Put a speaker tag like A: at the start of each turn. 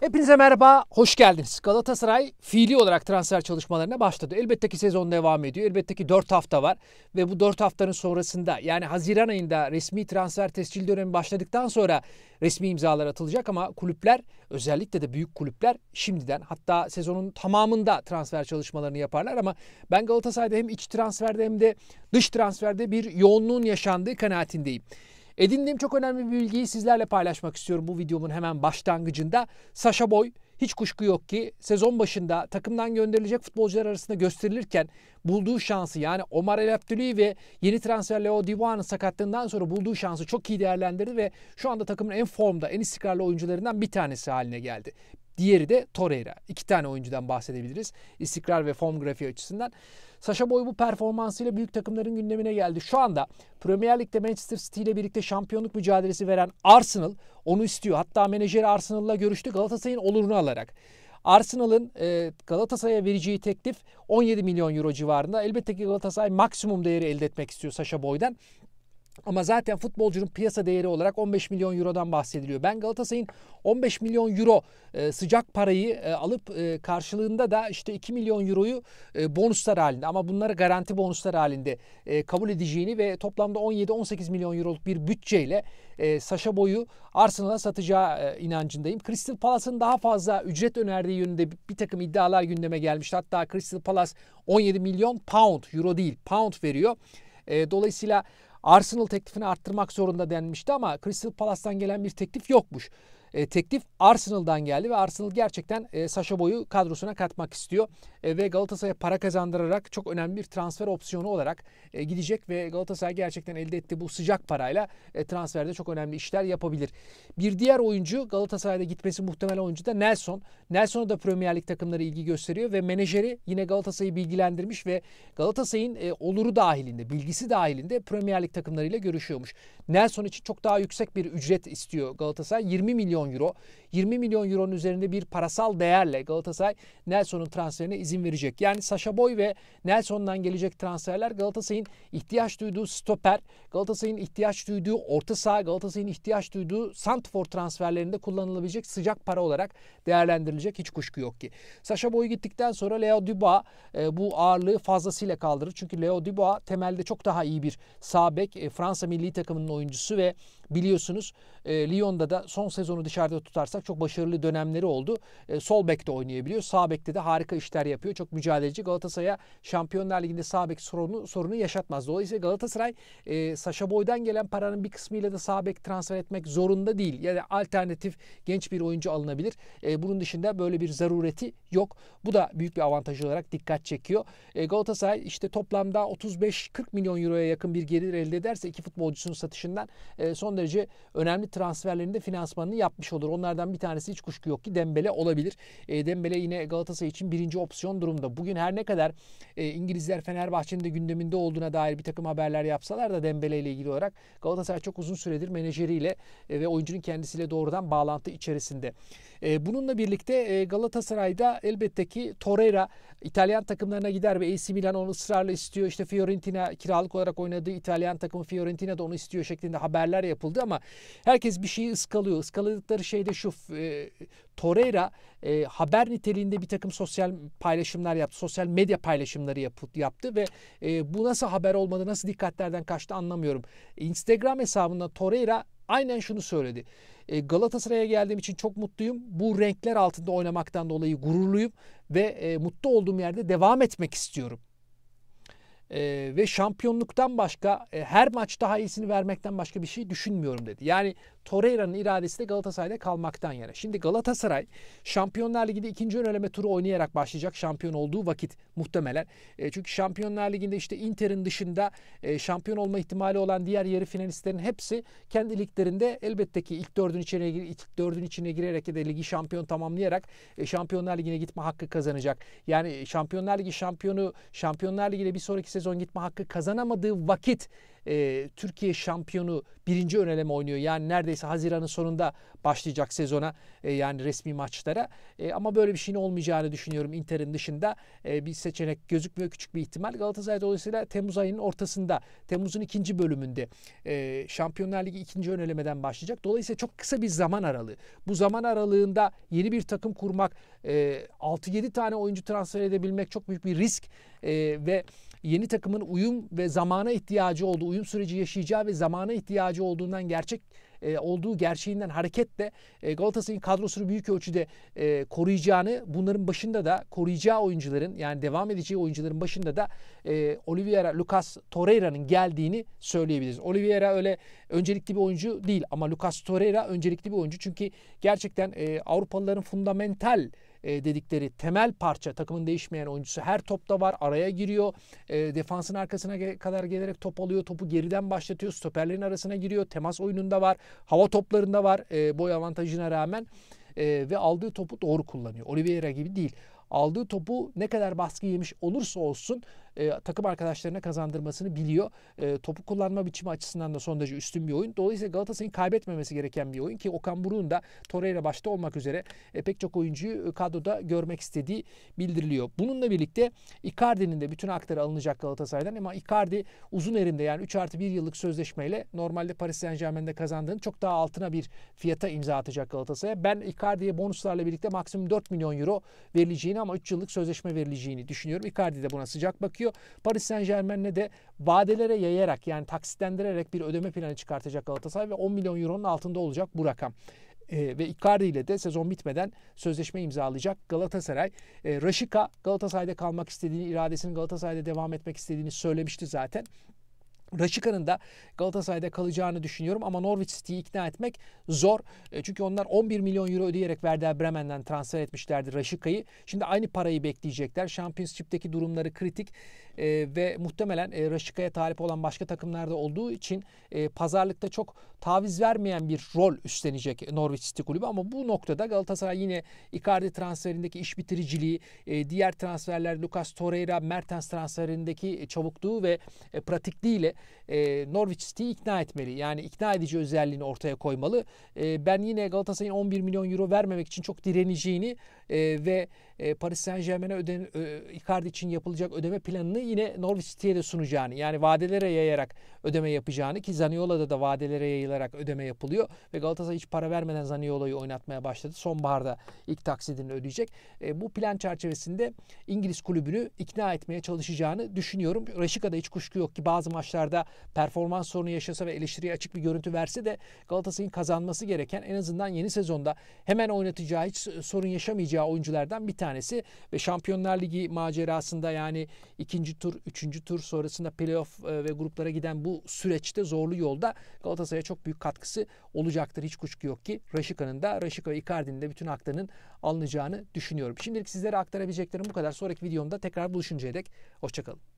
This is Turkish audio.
A: Hepinize merhaba, hoş geldiniz. Galatasaray fiili olarak transfer çalışmalarına başladı. Elbette ki sezon devam ediyor. Elbette ki 4 hafta var ve bu 4 haftanın sonrasında yani Haziran ayında resmi transfer tescil dönemi başladıktan sonra resmi imzalar atılacak ama kulüpler özellikle de büyük kulüpler şimdiden hatta sezonun tamamında transfer çalışmalarını yaparlar ama ben Galatasaray'da hem iç transferde hem de dış transferde bir yoğunluğun yaşandığı kanaatindeyim. Edindiğim çok önemli bir bilgiyi sizlerle paylaşmak istiyorum bu videomun hemen başlangıcında. Sasha Boy hiç kuşku yok ki sezon başında takımdan gönderilecek futbolcular arasında gösterilirken bulduğu şansı yani Omar El Abdülü ve yeni transfer Leo Dibuan'ın sakatlığından sonra bulduğu şansı çok iyi değerlendirdi ve şu anda takımın en formda, en istikrarlı oyuncularından bir tanesi haline geldi. Diğeri de Torreira. İki tane oyuncudan bahsedebiliriz istikrar ve form grafiği açısından. Sasha Boy bu performansıyla büyük takımların gündemine geldi. Şu anda Premier Lig'de Manchester City ile birlikte şampiyonluk mücadelesi veren Arsenal onu istiyor. Hatta menajeri Arsenal'la görüştü Galatasaray'ın olurunu alarak. Arsenal'ın e, Galatasaray'a vereceği teklif 17 milyon euro civarında. Elbette ki Galatasaray maksimum değeri elde etmek istiyor Sasha Boy'dan. Ama zaten futbolcunun piyasa değeri olarak 15 milyon eurodan bahsediliyor. Ben Galatasaray'ın 15 milyon euro e, sıcak parayı e, alıp e, karşılığında da işte 2 milyon euroyu e, bonuslar halinde ama bunları garanti bonuslar halinde e, kabul edeceğini ve toplamda 17-18 milyon euroluk bir bütçeyle e, Saşa Boy'u Arsenal'a satacağı e, inancındayım. Crystal Palace'ın daha fazla ücret önerdiği yönünde bir, bir takım iddialar gündeme gelmişti. Hatta Crystal Palace 17 milyon pound, euro değil pound veriyor. E, dolayısıyla Arsenal teklifini arttırmak zorunda denmişti ama Crystal Palace'tan gelen bir teklif yokmuş e, teklif Arsenal'dan geldi ve Arsenal gerçekten e, Sasha Boy'u kadrosuna katmak istiyor. E, ve Galatasaray'a para kazandırarak çok önemli bir transfer opsiyonu olarak e, gidecek ve Galatasaray gerçekten elde etti bu sıcak parayla e, transferde çok önemli işler yapabilir. Bir diğer oyuncu Galatasaray'da gitmesi muhtemel oyuncu da Nelson. Nelson'a da Premier Lig takımları ilgi gösteriyor ve menajeri yine Galatasaray'ı bilgilendirmiş ve Galatasaray'ın e, oluru dahilinde, bilgisi dahilinde Premier Lig takımlarıyla görüşüyormuş. Nelson için çok daha yüksek bir ücret istiyor Galatasaray. 20 milyon milyon euro. 20 milyon euronun üzerinde bir parasal değerle Galatasaray Nelson'un transferine izin verecek. Yani Sasha Boy ve Nelson'dan gelecek transferler Galatasaray'ın ihtiyaç duyduğu stoper, Galatasaray'ın ihtiyaç duyduğu orta saha, Galatasaray'ın ihtiyaç duyduğu santfor transferlerinde kullanılabilecek sıcak para olarak değerlendirilecek hiç kuşku yok ki. Sasha Boy gittikten sonra Leo Dubois e, bu ağırlığı fazlasıyla kaldırır. Çünkü Leo Dubois temelde çok daha iyi bir sağ bek. E, Fransa milli takımının oyuncusu ve biliyorsunuz e, Lyon'da da son sezonu dışarıda tutarsak çok başarılı dönemleri oldu. E, sol bekte oynayabiliyor. Sağ bekte de harika işler yapıyor. Çok mücadeleci. Galatasaray'a Şampiyonlar Ligi'nde sağ bek sorunu, sorunu yaşatmaz. Dolayısıyla Galatasaray e, Saşa Boy'dan gelen paranın bir kısmıyla da sağ bek transfer etmek zorunda değil. Yani alternatif genç bir oyuncu alınabilir. E, bunun dışında böyle bir zarureti yok. Bu da büyük bir avantaj olarak dikkat çekiyor. E, Galatasaray işte toplamda 35-40 milyon euroya yakın bir gelir elde ederse iki futbolcusunun satışından e, son derece önemli transferlerinde finansmanını yapmış gitmiş olur. Onlardan bir tanesi hiç kuşku yok ki Dembele olabilir. E, Dembele yine Galatasaray için birinci opsiyon durumda. Bugün her ne kadar e, İngilizler Fenerbahçe'nin de gündeminde olduğuna dair bir takım haberler yapsalar da Dembele ile ilgili olarak Galatasaray çok uzun süredir menajeriyle e, ve oyuncunun kendisiyle doğrudan bağlantı içerisinde. E, bununla birlikte e, Galatasaray'da elbette ki Torreira İtalyan takımlarına gider ve AC Milan onu ısrarla istiyor. İşte Fiorentina kiralık olarak oynadığı İtalyan takımı Fiorentina da onu istiyor şeklinde haberler yapıldı ama herkes bir şeyi ıskalıyor. Iskaladıkları şey de şu e, Torreira e, haber niteliğinde bir takım sosyal paylaşımlar yaptı. Sosyal medya paylaşımları yap, yaptı ve e, bu nasıl haber olmadı, nasıl dikkatlerden kaçtı anlamıyorum. Instagram hesabında Torreira aynen şunu söyledi. E, Galatasaray'a geldiğim için çok mutluyum. Bu renkler altında oynamaktan dolayı gururluyum ve e, mutlu olduğum yerde devam etmek istiyorum e, ve şampiyonluktan başka e, her maç daha iyisini vermekten başka bir şey düşünmüyorum dedi. Yani Torreira'nın iradesi de Galatasaray'da kalmaktan yana. Şimdi Galatasaray Şampiyonlar Ligi'de ikinci öneleme turu oynayarak başlayacak şampiyon olduğu vakit muhtemelen. E, çünkü Şampiyonlar Ligi'nde işte Inter'in dışında e, şampiyon olma ihtimali olan diğer yarı finalistlerin hepsi kendi liglerinde elbette ki ilk dördün içine, ilk dördün içine girerek ya da ligi şampiyon tamamlayarak e, Şampiyonlar Ligi'ne gitme hakkı kazanacak. Yani Şampiyonlar Ligi şampiyonu Şampiyonlar Ligi'de bir sonraki sezon gitme hakkı kazanamadığı vakit e, Türkiye şampiyonu birinci öneleme oynuyor. Yani neredeyse Haziran'ın sonunda başlayacak sezona e, yani resmi maçlara. E, ama böyle bir şeyin olmayacağını düşünüyorum Inter'in dışında. E, bir seçenek gözükmüyor küçük bir ihtimal. Galatasaray dolayısıyla Temmuz ayının ortasında Temmuz'un ikinci bölümünde e, Şampiyonlar Ligi ikinci önelemeden başlayacak. Dolayısıyla çok kısa bir zaman aralığı. Bu zaman aralığında yeni bir takım kurmak, e, 6-7 tane oyuncu transfer edebilmek çok büyük bir risk e, ve yeni takımın uyum ve zamana ihtiyacı olduğu, uyum süreci yaşayacağı ve zamana ihtiyacı olduğundan gerçek e, olduğu gerçeğinden hareketle e, Galatasaray'ın kadrosunu büyük ölçüde e, koruyacağını, bunların başında da koruyacağı oyuncuların yani devam edeceği oyuncuların başında da e, Oliveira, Lucas Torreira'nın geldiğini söyleyebiliriz. Oliveira öyle öncelikli bir oyuncu değil ama Lucas Torreira öncelikli bir oyuncu çünkü gerçekten e, Avrupalıların fundamental e, dedikleri temel parça takımın değişmeyen oyuncusu her topta var araya giriyor e, defansın arkasına kadar gelerek top alıyor topu geriden başlatıyor stoperlerin arasına giriyor temas oyununda var hava toplarında var e, boy avantajına rağmen e, ve aldığı topu doğru kullanıyor Oliveira gibi değil aldığı topu ne kadar baskı yemiş olursa olsun e, takım arkadaşlarına kazandırmasını biliyor. E, topu kullanma biçimi açısından da son derece üstün bir oyun. Dolayısıyla Galatasaray'ın kaybetmemesi gereken bir oyun ki Okan Buruk'un da Torreira başta olmak üzere e, pek çok oyuncuyu e, kadroda görmek istediği bildiriliyor. Bununla birlikte Icardi'nin de bütün aktarı alınacak Galatasaray'dan ama Icardi uzun erimde yani 3 artı 1 yıllık sözleşmeyle normalde Paris Saint Germain'de kazandığının çok daha altına bir fiyata imza atacak Galatasaray'a. Ben Icardi'ye bonuslarla birlikte maksimum 4 milyon euro verileceğini ama 3 yıllık sözleşme verileceğini düşünüyorum. Icardi de buna sıcak bakıyor yapıyor. Paris Saint Germain'le de vadelere yayarak yani taksitlendirerek bir ödeme planı çıkartacak Galatasaray ve 10 milyon euronun altında olacak bu rakam e, ve Icardi ile de sezon bitmeden sözleşme imzalayacak Galatasaray. E, Raşika Galatasaray'da kalmak istediğini, iradesinin Galatasaray'da devam etmek istediğini söylemişti zaten. Raşika'nın da Galatasaray'da kalacağını düşünüyorum ama Norwich City'yi ikna etmek zor. E, çünkü onlar 11 milyon euro ödeyerek Werder Bremen'den transfer etmişlerdi Raşika'yı. Şimdi aynı parayı bekleyecekler. Championship'teki durumları kritik e, ve muhtemelen e, Raşika'ya talip olan başka takımlarda olduğu için e, pazarlıkta çok taviz vermeyen bir rol üstlenecek Norwich City kulübü ama bu noktada Galatasaray yine Icardi transferindeki iş bitiriciliği, e, diğer transferler Lucas Torreira, Mertens transferindeki e, çabukluğu ve e, pratikliğiyle e, Norwich City'yi ikna etmeli. Yani ikna edici özelliğini ortaya koymalı. E, ben yine Galatasaray'ın 11 milyon euro vermemek için çok direneceğini e, ve e, Paris Saint Germain'e öden, e, Icardi için yapılacak ödeme planını yine Norwich City'ye de sunacağını yani vadelere yayarak ödeme yapacağını ki Zaniola'da da vadelere yayılarak ödeme yapılıyor ve Galatasaray hiç para vermeden Zaniola'yı oynatmaya başladı. Sonbaharda ilk taksidini ödeyecek. E, bu plan çerçevesinde İngiliz kulübünü ikna etmeye çalışacağını düşünüyorum. Reşika'da hiç kuşku yok ki bazı maçlarda performans sorunu yaşasa ve eleştiriye açık bir görüntü verse de Galatasaray'ın kazanması gereken en azından yeni sezonda hemen oynatacağı hiç sorun yaşamayacağı oyunculardan bir tane tanesi ve Şampiyonlar Ligi macerasında yani ikinci tur, üçüncü tur sonrasında playoff e, ve gruplara giden bu süreçte zorlu yolda Galatasaray'a çok büyük katkısı olacaktır. Hiç kuşku yok ki Raşika'nın da Raşika Icardi'nin de bütün haklarının alınacağını düşünüyorum. Şimdilik sizlere aktarabileceklerim bu kadar. Sonraki videomda tekrar buluşuncaya dek hoşçakalın.